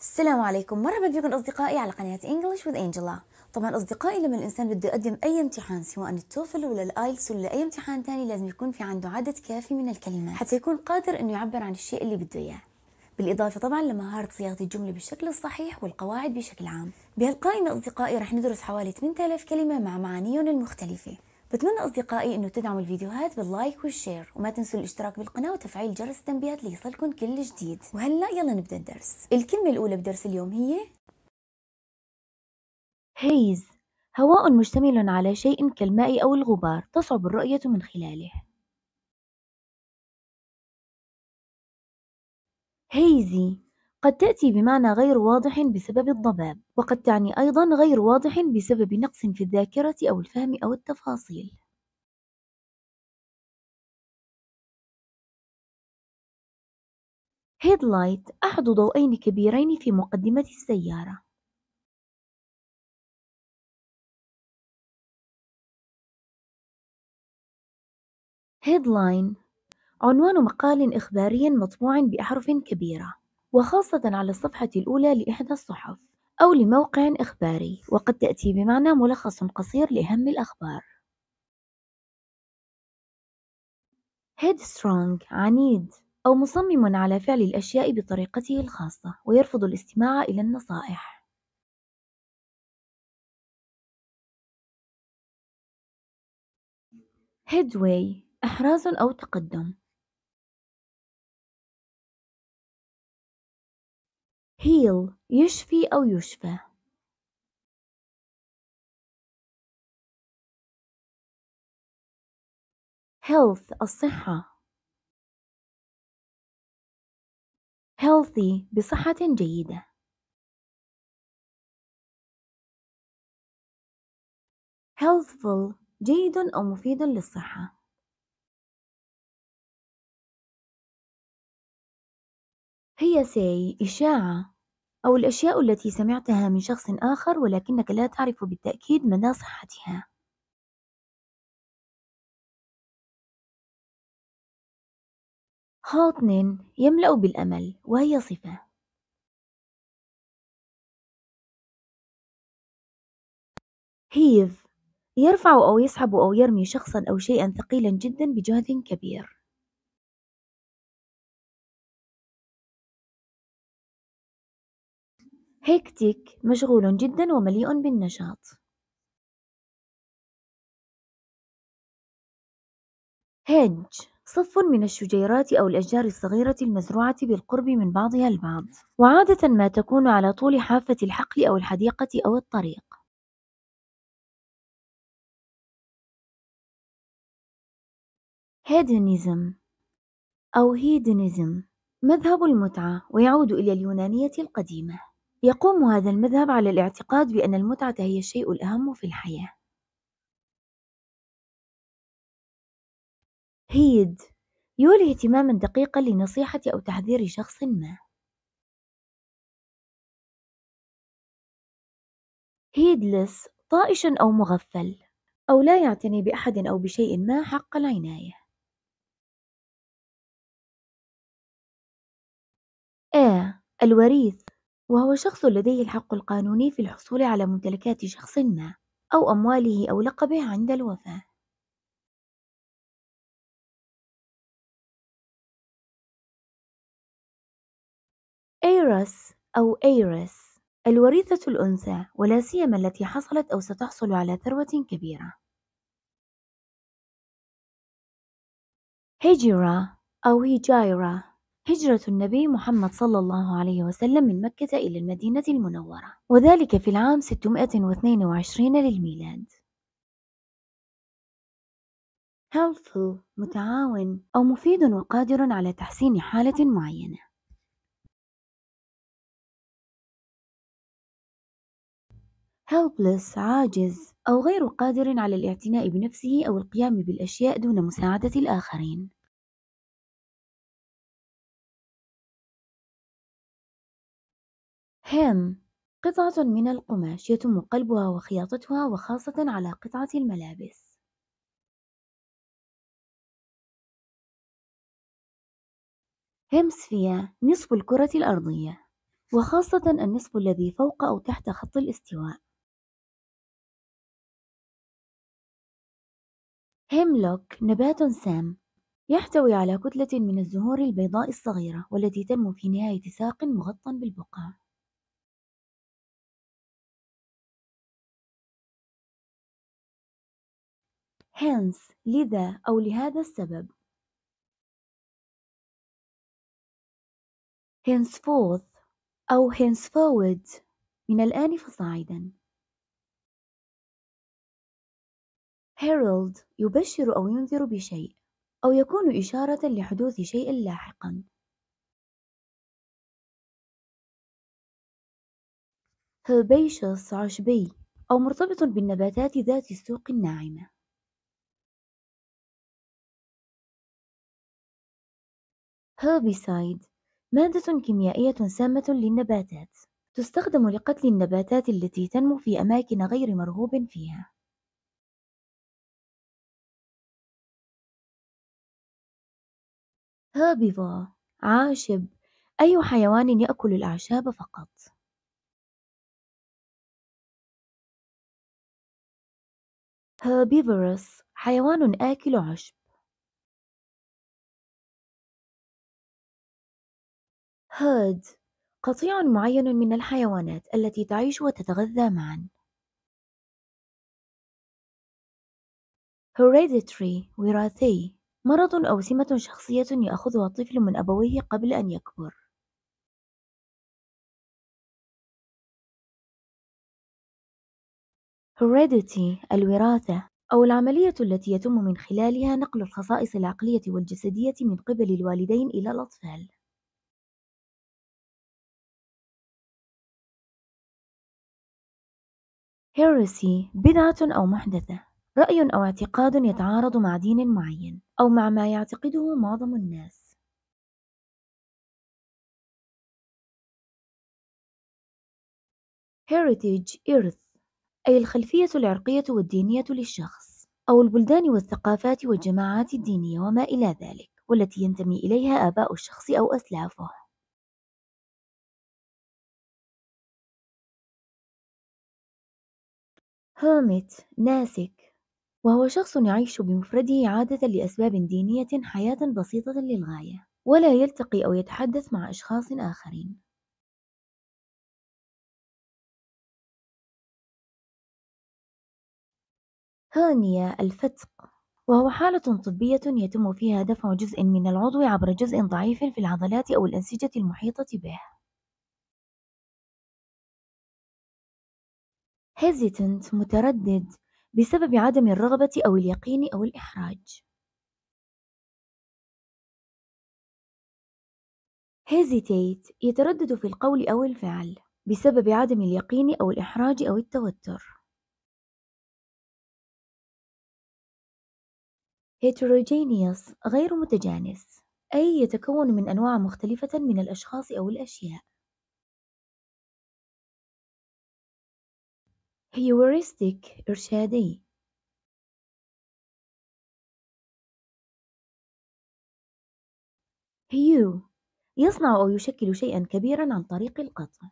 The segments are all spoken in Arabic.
السلام عليكم مرحبا بكم اصدقائي على قناه انجلش وذ انجلا طبعا اصدقائي لما الانسان بده يقدم اي امتحان سواء التوفل ولا الايلتس ولا اي امتحان ثاني لازم يكون في عنده عدد كافي من الكلمات حتى يكون قادر انه يعبر عن الشيء اللي بده اياه بالإضافة طبعا لمهارة صياغة الجملة بالشكل الصحيح والقواعد بشكل عام بهالقائمة أصدقائي رح ندرس حوالي 8000 كلمة مع معانيهم المختلفة بتمنى أصدقائي أنه تدعموا الفيديوهات باللايك والشير وما تنسوا الاشتراك بالقناة وتفعيل جرس التنبيهات ليصلكم كل جديد وهلأ يلا نبدأ الدرس الكلمة الأولى بدرس اليوم هي هيز هواء مشتمل على شيء كالماء أو الغبار تصعب الرؤية من خلاله هيزي قد تأتي بمعنى غير واضح بسبب الضباب وقد تعني أيضا غير واضح بسبب نقص في الذاكرة أو الفهم أو التفاصيل هيدلايت أحد ضوئين كبيرين في مقدمة السيارة هيدلاين عنوان مقال إخباري مطبوع بأحرف كبيرة وخاصة على الصفحة الأولى لإحدى الصحف أو لموقع إخباري وقد تأتي بمعنى ملخص قصير لأهم الأخبار headstrong عنيد أو مصمم على فعل الأشياء بطريقته الخاصة ويرفض الاستماع إلى النصائح headway إحراز أو تقدم heal يشفي أو يشفى health الصحة healthy بصحة جيدة healthful جيد أو مفيد للصحة هي say إشاعة أو الأشياء التي سمعتها من شخص آخر ولكنك لا تعرف بالتأكيد مدى صحتها هوتنين يملأ بالأمل وهي صفة هيف يرفع أو يسحب أو يرمي شخصا أو شيئا ثقيلا جدا بجهد كبير هيكتيك مشغول جدا ومليء بالنشاط هيدج صف من الشجيرات أو الأشجار الصغيرة المزروعة بالقرب من بعضها البعض وعادة ما تكون على طول حافة الحقل أو الحديقة أو الطريق هيدنزم أو هيدنزم مذهب المتعة ويعود إلى اليونانية القديمة يقوم هذا المذهب على الاعتقاد بأن المتعة هي الشيء الأهم في الحياة. هيد يولي اهتماما دقيقا لنصيحة أو تحذير شخص ما. هيدلس طائش أو مغفل أو لا يعتني بأحد أو بشيء ما حق العناية. آ الوريث وهو شخص لديه الحق القانوني في الحصول على ممتلكات شخص ما أو أمواله أو لقبه عند الوفاة إيرس أو إيرس الوريثة الأنثى ولا سيما التي حصلت أو ستحصل على ثروة كبيرة هجرة أو هجايرة هجرة النبي محمد صلى الله عليه وسلم من مكة إلى المدينة المنورة وذلك في العام 622 للميلاد helpful متعاون أو مفيد وقادر على تحسين حالة معينة helpless عاجز أو غير قادر على الاعتناء بنفسه أو القيام بالأشياء دون مساعدة الآخرين هيم قطعة من القماش يتم قلبها وخياطتها وخاصة على قطعة الملابس هيمسفيا نصف الكرة الأرضية وخاصة النصف الذي فوق أو تحت خط الاستواء هيملوك نبات سام يحتوي على كتلة من الزهور البيضاء الصغيرة والتي تنمو في نهاية ساق مغطى بالبقع hence لذا أو لهذا السبب henceforth أو henceforward من الآن فصاعدا herald يبشر أو ينذر بشيء أو يكون إشارة لحدوث شيء لاحقا herbaceous عشبي أو مرتبط بالنباتات ذات السوق الناعمة هيربيسايد مادة كيميائية سامة للنباتات تستخدم لقتل النباتات التي تنمو في أماكن غير مرغوب فيها هربيفور عاشب أي حيوان يأكل الأعشاب فقط هربيفورس حيوان آكل عشب هاد قطيع معين من الحيوانات التي تعيش وتتغذى معًا. hereditary وراثي مرض أو سمة شخصية يأخذها الطفل من أبويه قبل أن يكبر heredity الوراثة أو العملية التي يتم من خلالها نقل الخصائص العقلية والجسدية من قبل الوالدين إلى الأطفال heresy بدعة أو محدثة رأي أو اعتقاد يتعارض مع دين معين أو مع ما يعتقده معظم الناس heritage إرث أي الخلفية العرقية والدينية للشخص أو البلدان والثقافات والجماعات الدينية وما إلى ذلك والتي ينتمي إليها آباء الشخص أو أسلافه هامت ناسك وهو شخص يعيش بمفرده عادة لأسباب دينية حياة بسيطة للغاية ولا يلتقي أو يتحدث مع أشخاص آخرين هرنيا الفتق وهو حالة طبية يتم فيها دفع جزء من العضو عبر جزء ضعيف في العضلات أو الأنسجة المحيطة به hesitant متردد بسبب عدم الرغبة أو اليقين أو الإحراج hesitate يتردد في القول أو الفعل بسبب عدم اليقين أو الإحراج أو التوتر heterogeneous غير متجانس أي يتكون من أنواع مختلفة من الأشخاص أو الأشياء هيوموريستيك إرشادي هيو يصنع أو يشكل شيئا كبيرا عن طريق القطع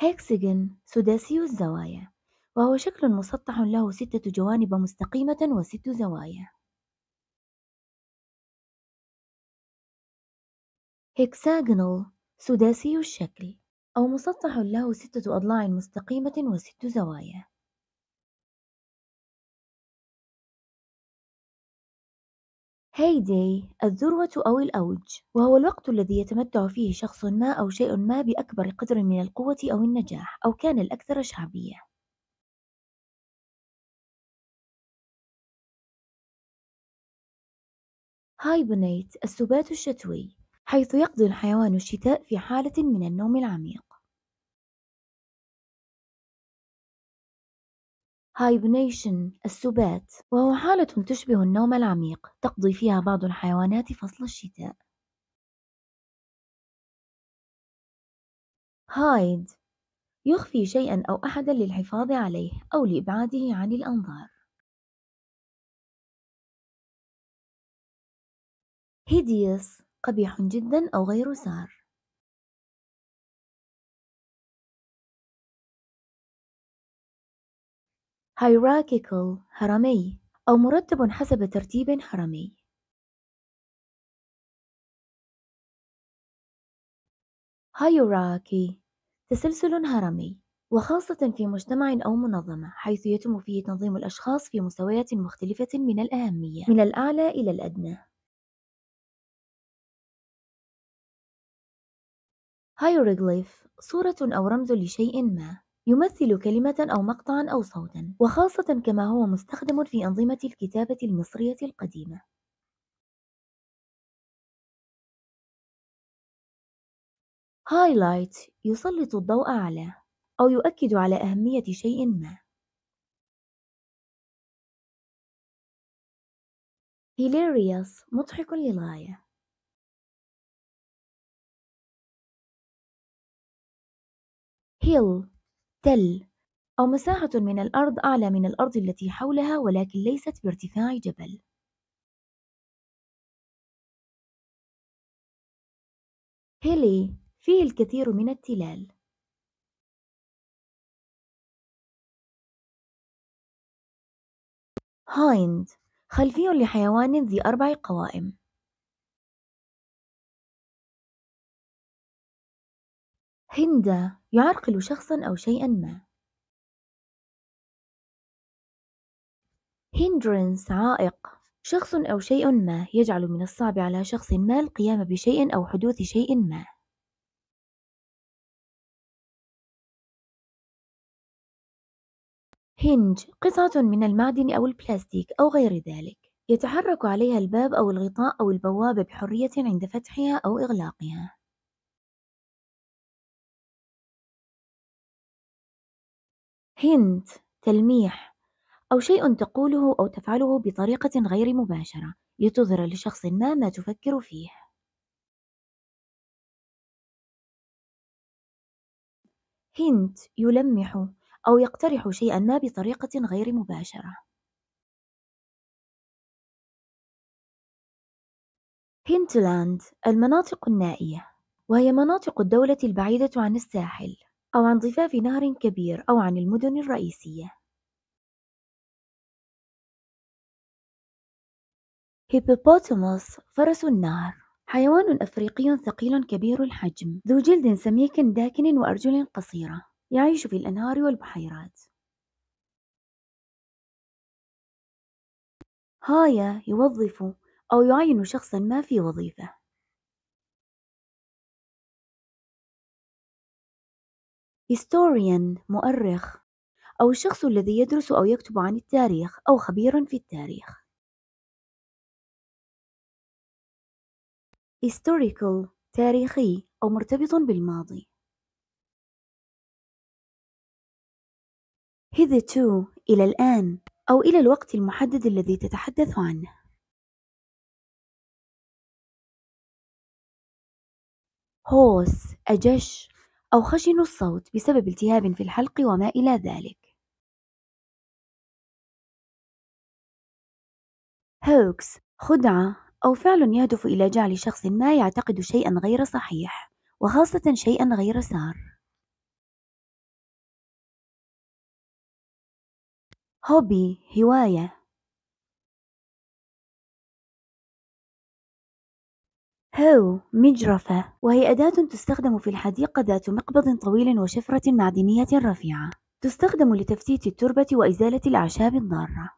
هكسجن سداسي الزوايا وهو شكل مسطح له ستة جوانب مستقيمة وست زوايا هكساجونال سداسي الشكل أو مسطح له ستة أضلاع مستقيمة وست زوايا هيداي الذروة أو الأوج وهو الوقت الذي يتمتع فيه شخص ما أو شيء ما بأكبر قدر من القوة أو النجاح أو كان الأكثر شعبية هايبونيت السبات الشتوي حيث يقضي الحيوان الشتاء في حالة من النوم العميق هايبنيشن السبات وهو حالة تشبه النوم العميق تقضي فيها بعض الحيوانات فصل الشتاء هايد يخفي شيئا أو أحدا للحفاظ عليه أو لإبعاده عن الأنظار hideous قبيح جدا أو غير سار hierarchical هرمي أو مرتب حسب ترتيب هرمي hierarchy تسلسل هرمي وخاصة في مجتمع أو منظمة حيث يتم فيه تنظيم الأشخاص في مستويات مختلفة من الأهمية من الأعلى إلى الأدنى هيروغليف صورة أو رمز لشيء ما يمثل كلمة أو مقطعا أو صوتا وخاصة كما هو مستخدم في أنظمة الكتابة المصرية القديمة هايلايت يسلط الضوء على أو يؤكد على أهمية شيء ما هيليريوس مضحك للغاية hill تل أو مساحة من الأرض أعلى من الأرض التي حولها ولكن ليست بارتفاع جبل hilly فيه الكثير من التلال hind خلفي لحيوان ذي أربع قوائم هند يعرقل شخصًا أو شيئًا ما. هندرنس عائق شخص أو شيء ما يجعل من الصعب على شخص ما القيام بشيء أو حدوث شيء ما. هنج قطعة من المعدن أو البلاستيك أو غير ذلك، يتحرك عليها الباب أو الغطاء أو البوابة بحرية عند فتحها أو إغلاقها. hint تلميح أو شيء تقوله أو تفعله بطريقة غير مباشرة لتظهر لشخص ما ما تفكر فيه. hint يلمح أو يقترح شيئا ما بطريقة غير مباشرة. هنتلاند المناطق النائية وهي مناطق الدولة البعيدة عن الساحل أو عن ضفاف نهر كبير أو عن المدن الرئيسية. هيبوبوتاموس فرس النهر حيوان أفريقي ثقيل كبير الحجم ذو جلد سميك داكن وأرجل قصيرة يعيش في الأنهار والبحيرات هايا يوظف أو يعين شخصا ما في وظيفة historian مؤرخ أو الشخص الذي يدرس أو يكتب عن التاريخ أو خبير في التاريخ historical تاريخي أو مرتبط بالماضي hitherto إلى الآن أو إلى الوقت المحدد الذي تتحدث عنه هوس أجش أو خشن الصوت بسبب التهاب في الحلق وما إلى ذلك. هوكس خدعة أو فعل يهدف إلى جعل شخص ما يعتقد شيئًا غير صحيح، وخاصة شيئًا غير سار. هوبي هواية هو مجرفة وهي أداة تستخدم في الحديقة ذات مقبض طويل وشفرة معدنية رفيعة تستخدم لتفتيت التربة وإزالة الأعشاب الضارة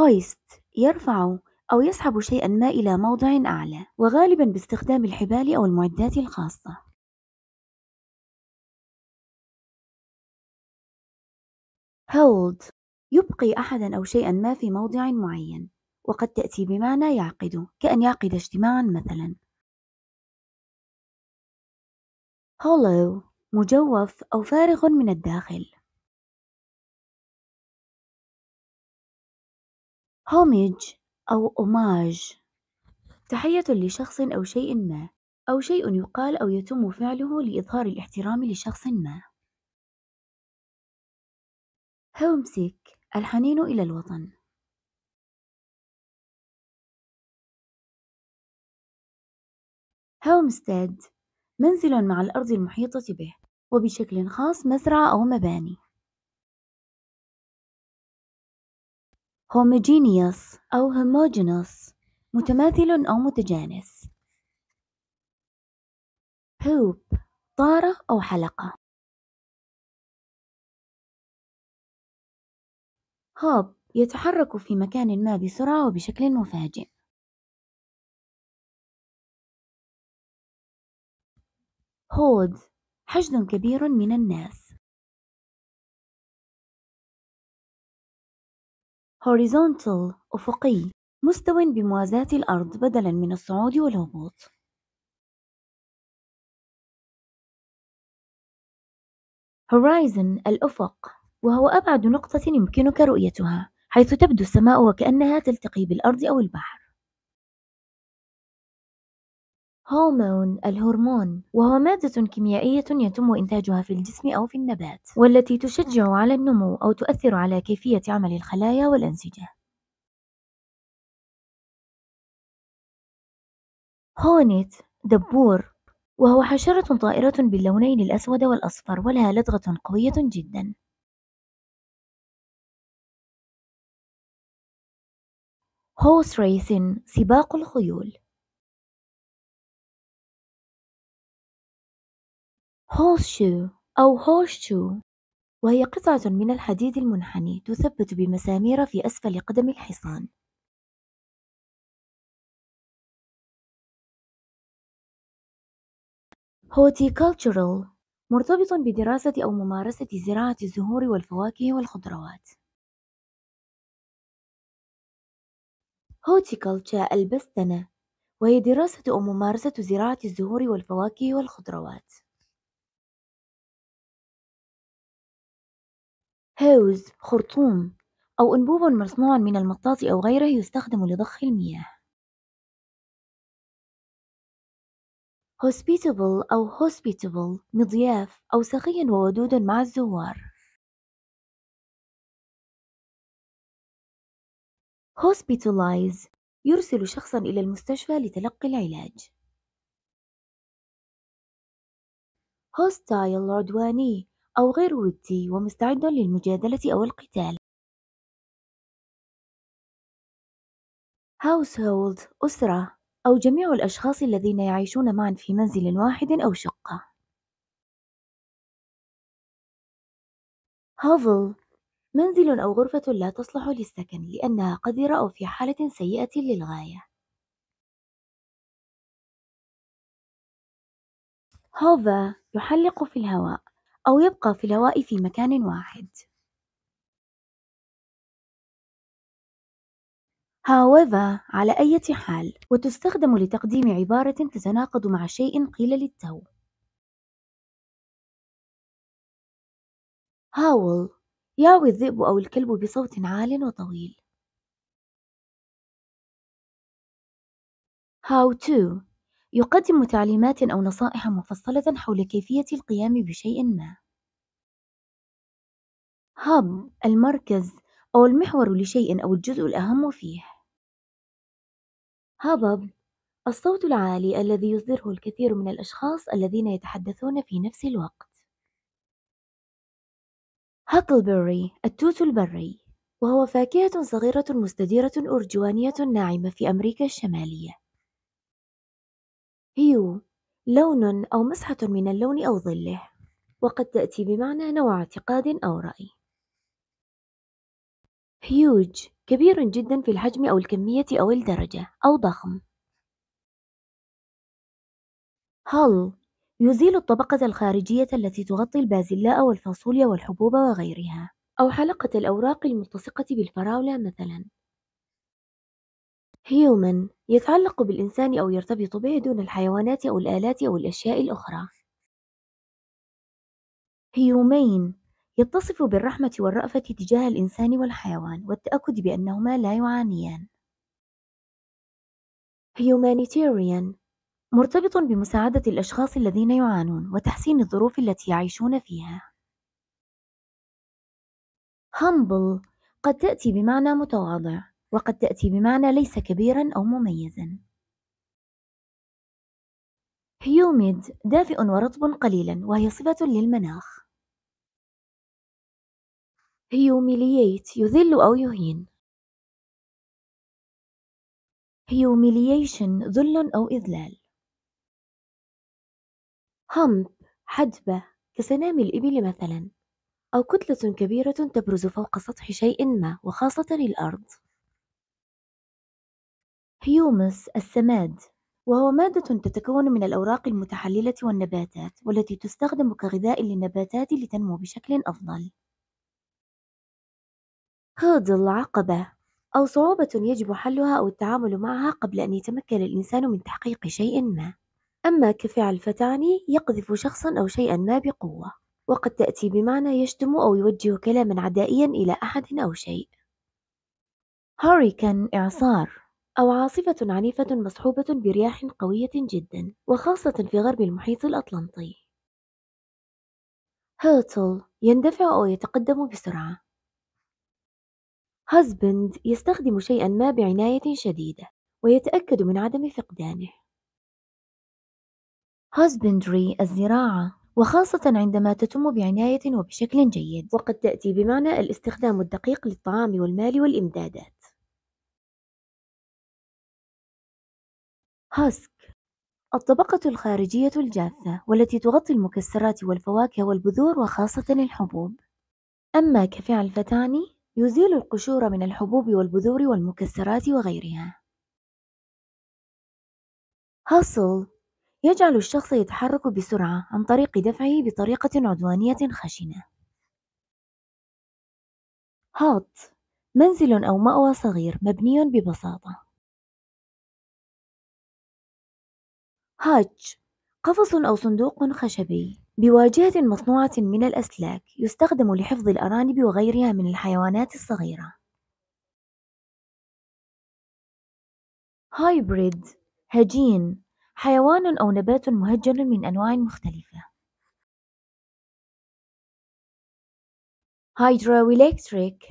هويست يرفع أو يسحب شيئا ما إلى موضع أعلى وغالبا باستخدام الحبال أو المعدات الخاصة هولد يبقي أحدا أو شيئا ما في موضع معين وقد تأتي بمعنى يعقد كأن يعقد اجتماعا مثلا hollow مجوف أو فارغ من الداخل homage أو homage تحية لشخص أو شيء ما أو شيء يقال أو يتم فعله لإظهار الاحترام لشخص ما homesick الحنين إلى الوطن هومستيد منزل مع الأرض المحيطة به وبشكل خاص مزرعة أو مباني هوموجينيوس أو هوموجينوس متماثل أو متجانس هوب طارة أو حلقة هوب يتحرك في مكان ما بسرعة وبشكل مفاجئ هود حشد كبير من الناس horizontal أفقي مستو بموازاة الأرض بدلا من الصعود والهبوط horizon الأفق وهو أبعد نقطة يمكنك رؤيتها حيث تبدو السماء وكأنها تلتقي بالأرض أو البحر هومون الهرمون وهو مادة كيميائية يتم إنتاجها في الجسم أو في النبات والتي تشجع على النمو أو تؤثر على كيفية عمل الخلايا والأنسجة هونيت دبور وهو حشرة طائرة باللونين الأسود والأصفر ولها لدغة قوية جدا هوس ريسن سباق الخيول horseshoe أو horseshoe وهي قطعة من الحديد المنحني تثبت بمسامير في أسفل قدم الحصان horticultural مرتبط بدراسة أو ممارسة زراعة الزهور والفواكه والخضروات horticulture البستنة وهي دراسة أو ممارسة زراعة الزهور والفواكه والخضروات هوز خرطوم أو أنبوب مصنوع من المطاط أو غيره يستخدم لضخ المياه hospitable أو hospitable مضياف أو سخي وودود مع الزوار hospitalize يرسل شخصا إلى المستشفى لتلقي العلاج hostile عدواني أو غير ودي ومستعد للمجادلة أو القتال. household أسرة أو جميع الأشخاص الذين يعيشون معا في منزل واحد أو شقة. hovel منزل أو غرفة لا تصلح للسكن لأنها قذرة أو في حالة سيئة للغاية. هوفا يحلق في الهواء أو يبقى في الهواء في مكان واحد. however على أية حال وتستخدم لتقديم عبارة تتناقض مع شيء قيل للتو هاول يعوي الذئب أو الكلب بصوت عال وطويل how to يقدم تعليمات أو نصائح مفصلة حول كيفية القيام بشيء ما. هاب المركز أو المحور لشيء أو الجزء الأهم فيه. هبب الصوت العالي الذي يصدره الكثير من الأشخاص الذين يتحدثون في نفس الوقت. هاكلبري التوت البري وهو فاكهة صغيرة مستديرة أرجوانية ناعمة في أمريكا الشمالية هيو إيوه، لون أو مسحة من اللون أو ظله وقد تأتي بمعنى نوع اعتقاد أو رأي هيوج كبير جدا في الحجم أو الكمية أو الدرجة أو ضخم هل يزيل الطبقة الخارجية التي تغطي البازلاء والفاصوليا والحبوب وغيرها أو حلقة الأوراق الملتصقة بالفراولة مثلا human يتعلق بالإنسان أو يرتبط به دون الحيوانات أو الآلات أو الأشياء الأخرى. هيومين يتصف بالرحمة والرأفة تجاه الإنسان والحيوان والتأكد بأنهما لا يعانيان. هيومانيتيريان مرتبط بمساعدة الأشخاص الذين يعانون وتحسين الظروف التي يعيشون فيها. هامبل قد تأتي بمعنى متواضع وقد تأتي بمعنى ليس كبيرا أو مميزا هيوميد دافئ ورطب قليلا وهي صفة للمناخ هيوميلييت يذل أو يهين هيوميليشن ذل أو إذلال همب حدبة كسنام الإبل مثلا أو كتلة كبيرة تبرز فوق سطح شيء ما وخاصة الأرض هيومس السماد وهو مادة تتكون من الأوراق المتحللة والنباتات والتي تستخدم كغذاء للنباتات لتنمو بشكل أفضل. هود العقبة أو صعوبة يجب حلها أو التعامل معها قبل أن يتمكن الإنسان من تحقيق شيء ما. أما كفعل فتعني يقذف شخصا أو شيئا ما بقوة، وقد تأتي بمعنى يشتم أو يوجه كلاما عدائيا إلى أحد أو شيء. هوريكان إعصار أو عاصفة عنيفة مصحوبة برياح قوية جدا وخاصة في غرب المحيط الأطلنطي هيرتل يندفع أو يتقدم بسرعة هازبند يستخدم شيئا ما بعناية شديدة ويتأكد من عدم فقدانه هازبندري الزراعة وخاصة عندما تتم بعناية وبشكل جيد وقد تأتي بمعنى الاستخدام الدقيق للطعام والمال والإمدادات هاسك الطبقة الخارجية الجافة والتي تغطي المكسرات والفواكه والبذور وخاصة الحبوب أما كفعل فتاني يزيل القشور من الحبوب والبذور والمكسرات وغيرها هاسل يجعل الشخص يتحرك بسرعة عن طريق دفعه بطريقة عدوانية خشنة هات منزل أو مأوى صغير مبني ببساطة هاتش قفص أو صندوق خشبي بواجهة مصنوعة من الأسلاك يستخدم لحفظ الأرانب وغيرها من الحيوانات الصغيرة هايبريد هجين حيوان أو نبات مهجن من أنواع مختلفة هايدرويلكتريك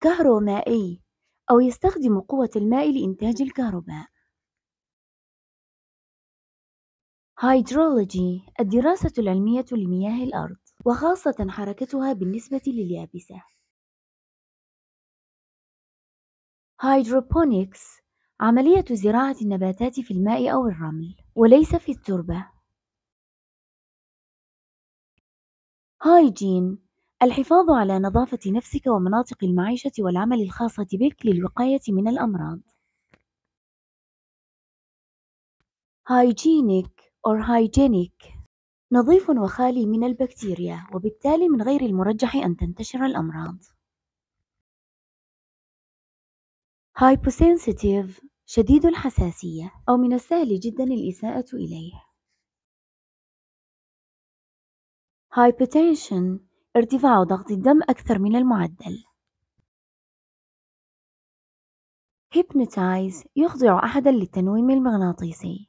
كهرومائي أو يستخدم قوة الماء لإنتاج الكهرباء هيدرولوجي الدراسة العلمية لمياه الأرض وخاصة حركتها بالنسبة لليابسة هيدروبونيكس عملية زراعة النباتات في الماء أو الرمل وليس في التربة هايجين الحفاظ على نظافة نفسك ومناطق المعيشة والعمل الخاصة بك للوقاية من الأمراض هايجينيك or hygienic نظيف وخالي من البكتيريا وبالتالي من غير المرجح أن تنتشر الأمراض hyposensitive شديد الحساسية أو من السهل جدا الإساءة إليه hypertension ارتفاع ضغط الدم أكثر من المعدل hypnotize يخضع أحدا للتنويم المغناطيسي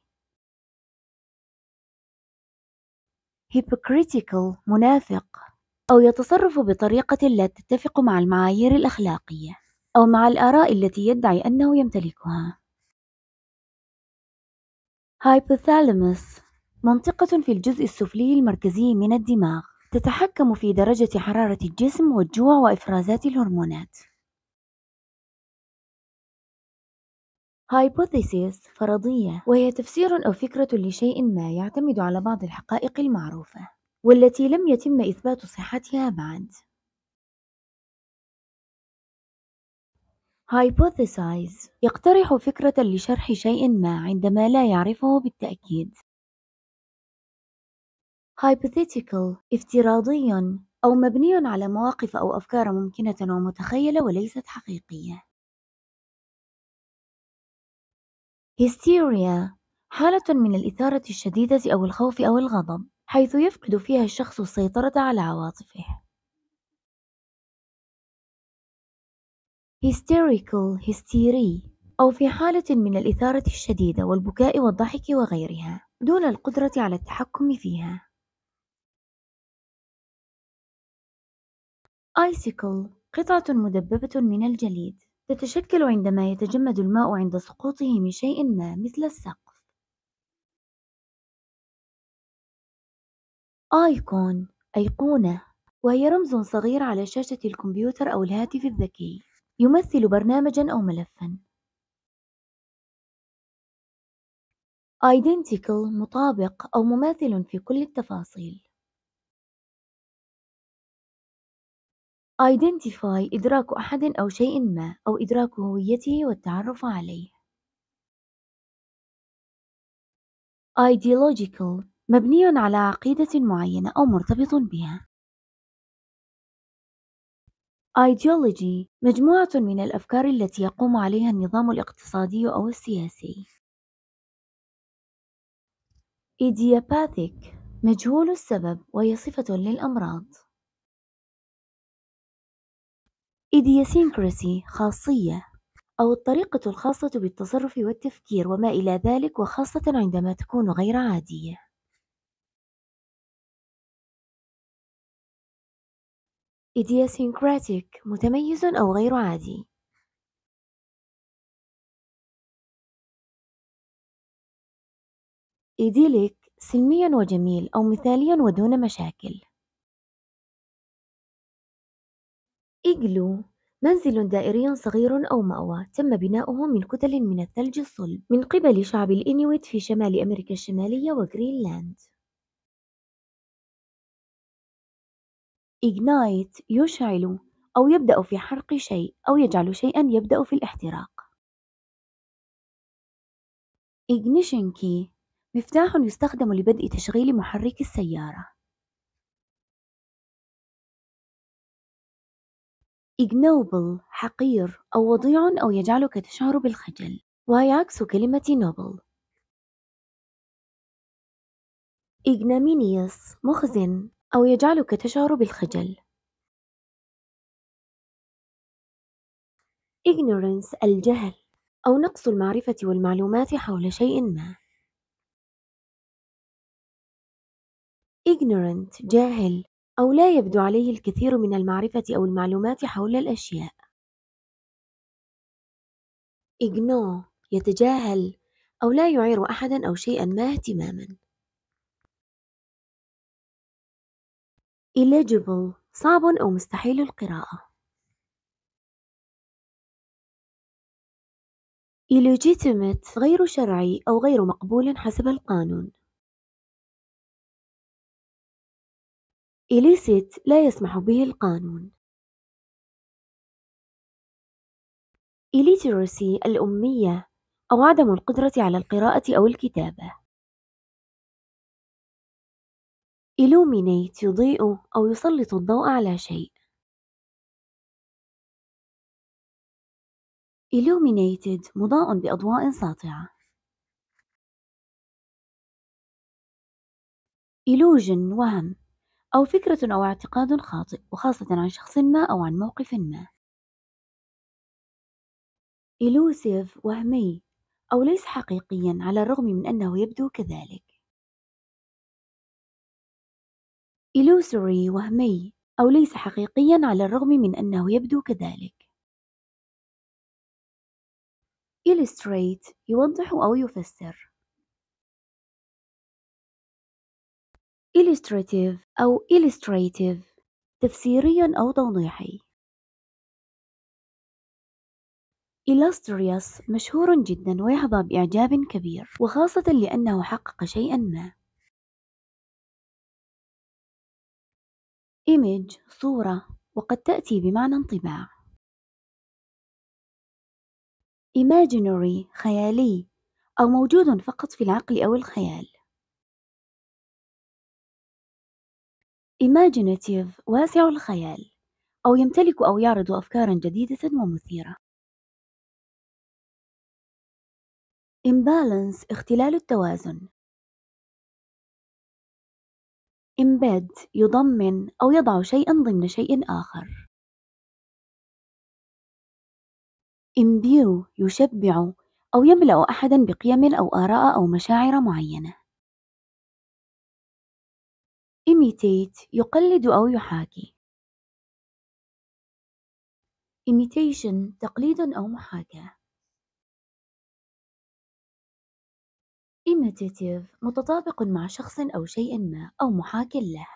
hypocritical منافق أو يتصرف بطريقة لا تتفق مع المعايير الأخلاقية أو مع الآراء التي يدعي أنه يمتلكها hypothalamus منطقة في الجزء السفلي المركزي من الدماغ تتحكم في درجة حرارة الجسم والجوع وإفرازات الهرمونات هايبوثيسيس فرضية وهي تفسير أو فكرة لشيء ما يعتمد على بعض الحقائق المعروفة والتي لم يتم إثبات صحتها بعد هايبوثيسايز يقترح فكرة لشرح شيء ما عندما لا يعرفه بالتأكيد hypothetical افتراضي أو مبني على مواقف أو أفكار ممكنة ومتخيلة وليست حقيقية هيستيريا حالة من الإثارة الشديدة أو الخوف أو الغضب حيث يفقد فيها الشخص السيطرة على عواطفه هيستيريكل هيستيري أو في حالة من الإثارة الشديدة والبكاء والضحك وغيرها دون القدرة على التحكم فيها آيسيكل قطعة مدببة من الجليد تتشكل عندما يتجمد الماء عند سقوطه من شيء ما مثل السقف. آيكون أيقونة وهي رمز صغير على شاشة الكمبيوتر أو الهاتف الذكي يمثل برنامجا أو ملفا identical مطابق أو مماثل في كل التفاصيل identify إدراك أحد أو شيء ما أو إدراك هويته والتعرف عليه ideological مبني على عقيدة معينة أو مرتبط بها ideology مجموعة من الأفكار التي يقوم عليها النظام الاقتصادي أو السياسي idiopathic مجهول السبب وهي صفة للأمراض idiosyncrasy خاصية أو الطريقة الخاصة بالتصرف والتفكير وما إلى ذلك وخاصة عندما تكون غير عادية idiosyncratic متميز أو غير عادي idyllic سلميا وجميل أو مثاليا ودون مشاكل إيجلو منزل دائري صغير أو مأوى تم بناؤه من كتل من الثلج الصلب من قبل شعب الإنويت في شمال أمريكا الشمالية وغرينلاند إيجنايت يشعل أو يبدأ في حرق شيء أو يجعل شيئا يبدأ في الاحتراق إيجنيشن كي مفتاح يستخدم لبدء تشغيل محرك السيارة ignoble حقير أو وضيع أو يجعلك تشعر بالخجل وهي عكس كلمة noble ignominious مخزن أو يجعلك تشعر بالخجل ignorance الجهل أو نقص المعرفة والمعلومات حول شيء ما ignorant جاهل أو لا يبدو عليه الكثير من المعرفة أو المعلومات حول الأشياء. ignore يتجاهل أو لا يعير أحدا أو شيئا ما اهتماما. illegible صعب أو مستحيل القراءة. illegitimate غير شرعي أو غير مقبول حسب القانون. إليست لا يسمح به القانون. إليتيروسي الأمية أو عدم القدرة على القراءة أو الكتابة. إلومينيت يضيء أو يسلط الضوء على شيء. إلومينيتد مضاء بأضواء ساطعة. إلوجن وهم أو فكرة أو اعتقاد خاطئ وخاصة عن شخص ما أو عن موقف ما إلوسيف وهمي أو ليس حقيقيا على الرغم من أنه يبدو كذلك إلوسوري وهمي أو ليس حقيقيا على الرغم من أنه يبدو كذلك illustrate يوضح أو يفسر illustrative أو illustrative تفسيري أو توضيحي illustrious مشهور جدا ويحظى بإعجاب كبير وخاصة لأنه حقق شيئا ما image صورة وقد تأتي بمعنى انطباع imaginary خيالي أو موجود فقط في العقل أو الخيال imaginative واسع الخيال أو يمتلك أو يعرض أفكارًا جديدة ومثيرة imbalance اختلال التوازن embed يضمن أو يضع شيئًا ضمن شيء آخر imbue يشبع أو يملأ أحدًا بقيم أو آراء أو مشاعر معينة imitate يقلد أو يحاكي imitation تقليد أو محاكاة imitative متطابق مع شخص أو شيء ما أو محاك له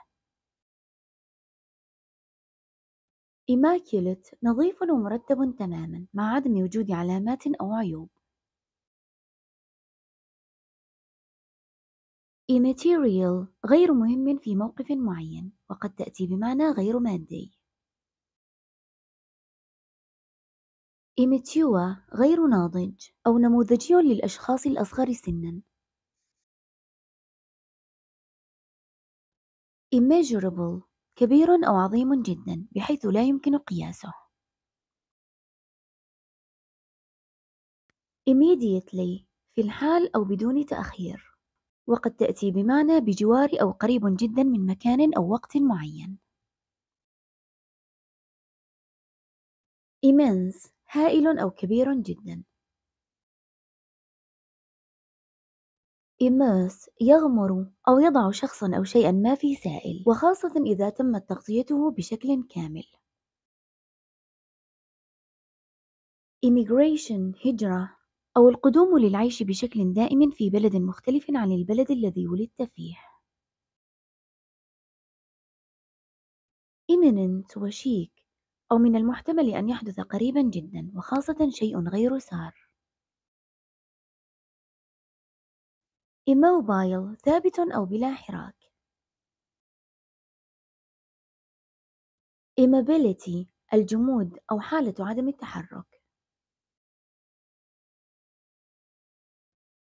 immaculate نظيف ومرتب تماما مع عدم وجود علامات أو عيوب immaterial غير مهم في موقف معين، وقد تأتي بمعنى غير مادي. immature غير ناضج أو نموذجي للأشخاص الأصغر سنًا. immeasurable كبير أو عظيم جدًا بحيث لا يمكن قياسه. immediately في الحال أو بدون تأخير. وقد تأتي بمعنى بجوار أو قريب جدا من مكان أو وقت معين immense هائل أو كبير جدا immerse يغمر أو يضع شخصا أو شيئا ما في سائل وخاصة إذا تمت تغطيته بشكل كامل immigration هجرة أو القدوم للعيش بشكل دائم في بلد مختلف عن البلد الذي ولدت فيه. imminent وشيك أو من المحتمل أن يحدث قريبا جدا وخاصة شيء غير سار immobile ثابت أو بلا حراك immobility الجمود أو حالة عدم التحرك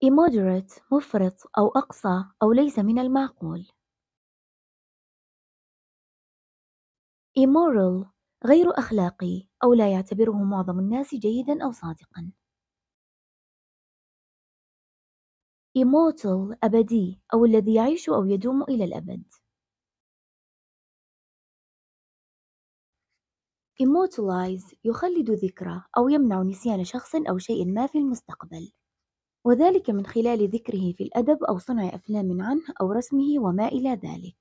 immoderate مفرط أو أقصى أو ليس من المعقول immoral غير أخلاقي أو لا يعتبره معظم الناس جيدا أو صادقا immortal أبدي أو الذي يعيش أو يدوم إلى الأبد immortalize يخلد ذكرى أو يمنع نسيان شخص أو شيء ما في المستقبل وذلك من خلال ذكره في الأدب أو صنع أفلام عنه أو رسمه وما إلى ذلك.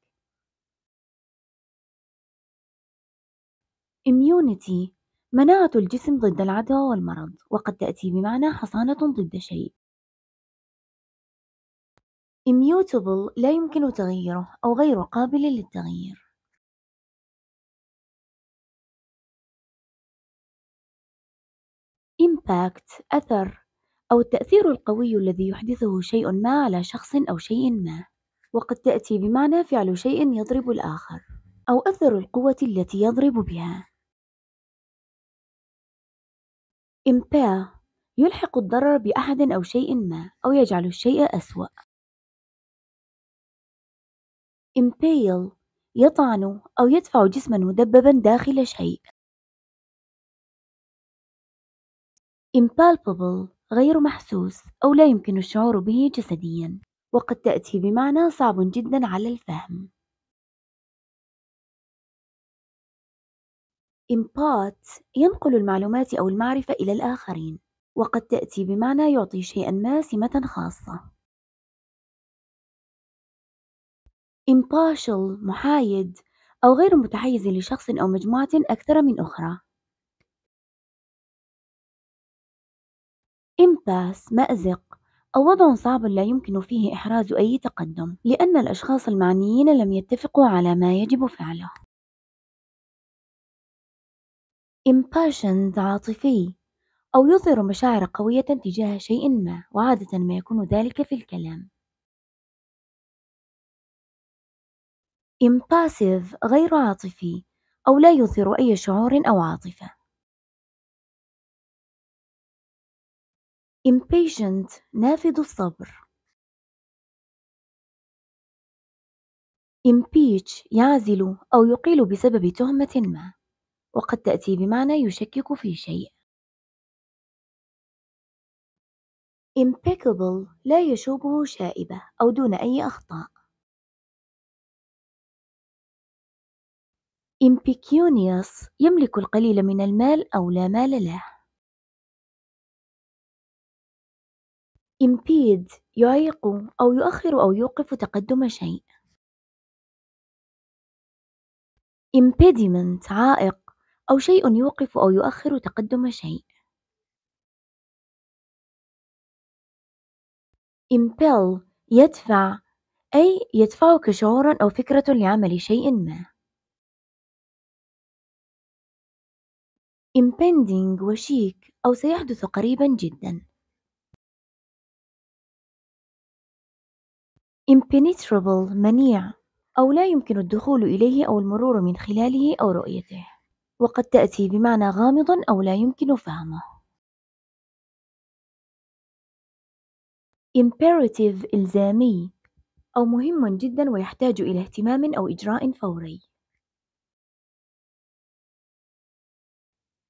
immunity مناعة الجسم ضد العدوى والمرض، وقد تأتي بمعنى حصانة ضد شيء. immutable لا يمكن تغييره أو غير قابل للتغيير. impact أثر أو التأثير القوي الذي يحدثه شيء ما على شخص أو شيء ما وقد تأتي بمعنى فعل شيء يضرب الآخر أو أثر القوة التي يضرب بها impair يلحق الضرر بأحد أو شيء ما أو يجعل الشيء أسوأ impale يطعن أو يدفع جسما مدببا داخل شيء impalpable غير محسوس أو لا يمكن الشعور به جسديا وقد تأتي بمعنى صعب جدا على الفهم إمبات ينقل المعلومات أو المعرفة إلى الآخرين وقد تأتي بمعنى يعطي شيئا ما سمة خاصة إمباشل محايد أو غير متحيز لشخص أو مجموعة أكثر من أخرى إمباس مأزق أو وضع صعب لا يمكن فيه إحراز أي تقدم لأن الأشخاص المعنيين لم يتفقوا على ما يجب فعله impassioned عاطفي أو يظهر مشاعر قوية تجاه شيء ما وعادة ما يكون ذلك في الكلام impassive غير عاطفي أو لا يظهر أي شعور أو عاطفة impatient نافذ الصبر impeach يعزل أو يقيل بسبب تهمة ما وقد تأتي بمعنى يشكك في شيء impeccable لا يشوبه شائبة أو دون أي أخطاء impecunious يملك القليل من المال أو لا مال له impede يعيق أو يؤخر أو يوقف تقدم شيء impediment عائق أو شيء يوقف أو يؤخر تقدم شيء impel يدفع أي يدفعك شعورا أو فكرة لعمل شيء ما impending وشيك أو سيحدث قريبا جدا impenetrable منيع أو لا يمكن الدخول إليه أو المرور من خلاله أو رؤيته وقد تأتي بمعنى غامض أو لا يمكن فهمه imperative إلزامي أو مهم جدا ويحتاج إلى اهتمام أو إجراء فوري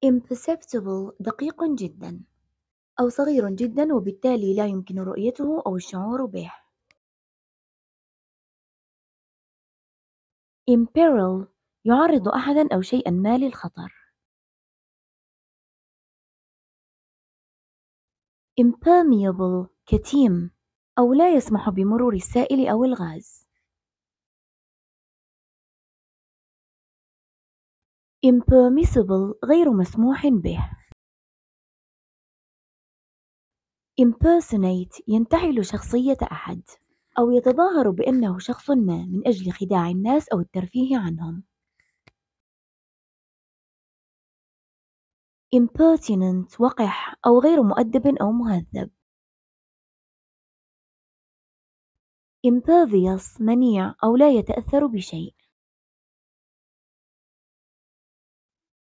imperceptible دقيق جدا أو صغير جدا وبالتالي لا يمكن رؤيته أو الشعور به imperil يعرّض أحدًا أو شيئًا ما للخطر. impermeable كتيم أو لا يسمح بمرور السائل أو الغاز. impermissible غير مسموح به. impersonate ينتحل شخصية أحد. أو يتظاهر بأنه شخص ما من أجل خداع الناس أو الترفيه عنهم. impertinent وقح أو غير مؤدب أو مهذب. impervious منيع أو لا يتأثر بشيء.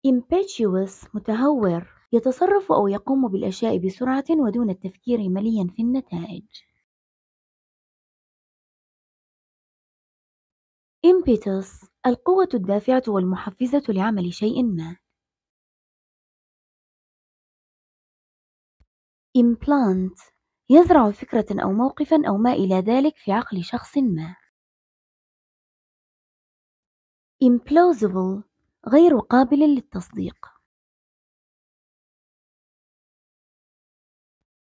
impetuous متهور يتصرف أو يقوم بالأشياء بسرعة ودون التفكير مليا في النتائج. Impetus القوة الدافعة والمحفزة لعمل شيء ما. implant يزرع فكرة أو موقفا أو ما إلى ذلك في عقل شخص ما. implausible غير قابل للتصديق.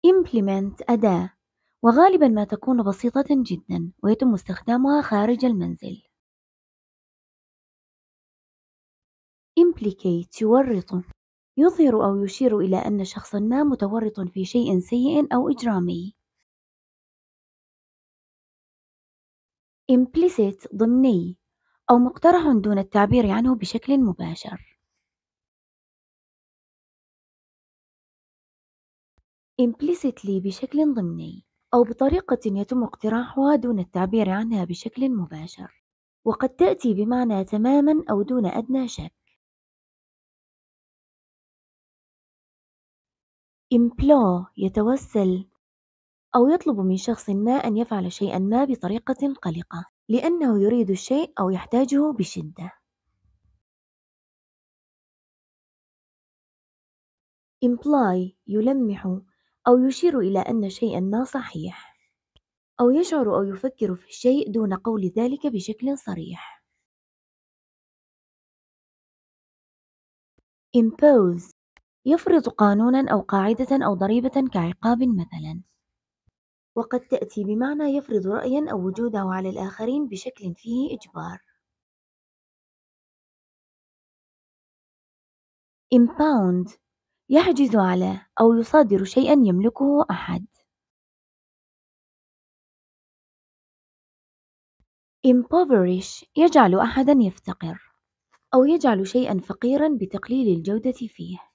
implement أداة وغالبا ما تكون بسيطة جدا ويتم استخدامها خارج المنزل. implicate يورط يظهر أو يشير إلى أن شخصا ما متورط في شيء سيء أو إجرامي implicit ضمني أو مقترح دون التعبير عنه بشكل مباشر implicitly بشكل ضمني أو بطريقة يتم اقتراحها دون التعبير عنها بشكل مباشر وقد تأتي بمعنى تماما أو دون أدنى شك implore يتوسل أو يطلب من شخص ما أن يفعل شيئا ما بطريقة قلقة لأنه يريد الشيء أو يحتاجه بشدة. imply يلمح أو يشير إلى أن شيئا ما صحيح أو يشعر أو يفكر في الشيء دون قول ذلك بشكل صريح. impose يفرض قانونا أو قاعدة أو ضريبة كعقاب مثلا وقد تأتي بمعنى يفرض رأيا أو وجوده على الآخرين بشكل فيه إجبار impound يحجز على أو يصادر شيئا يملكه أحد impoverish يجعل أحدا يفتقر أو يجعل شيئا فقيرا بتقليل الجودة فيه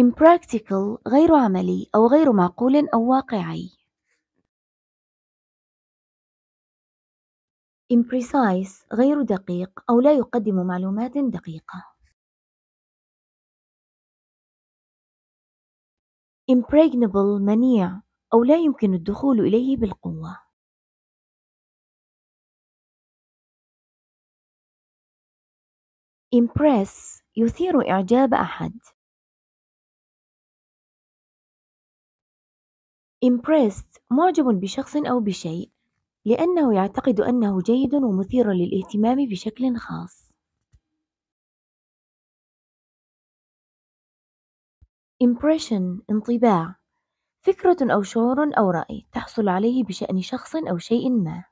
impractical غير عملي أو غير معقول أو واقعي imprecise غير دقيق أو لا يقدم معلومات دقيقة impregnable منيع أو لا يمكن الدخول إليه بالقوة impress يثير إعجاب أحد impressed معجب بشخص أو بشيء لأنه يعتقد أنه جيد ومثير للاهتمام بشكل خاص. impression انطباع فكرة أو شعور أو رأي تحصل عليه بشأن شخص أو شيء ما